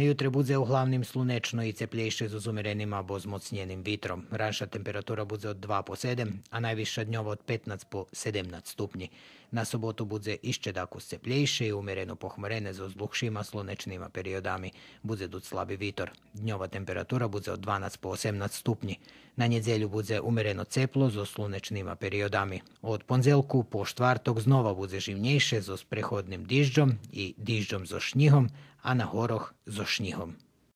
jutre budze uglavnim slunečno i ceplješe z uzumerenim bo vitrom. Ranša temperatura budze od 2 po 7, a najviša dnjova od 15 po 17 stupnji. Na sobotu budze išće dako ceplješe i umereno pohmorene z uzluhšima slunečnima periodami. Budze dud slabi vitor. Dnjova temperatura budze od 12 po 18 stupnji. Na njedzelju budze umereno ceplo z slunečnima periodami. Od ponzelku po štvartog znova budze živnjejše z prehodnim dižđom i dižđom za šnjihom, a na horoch so šnihom.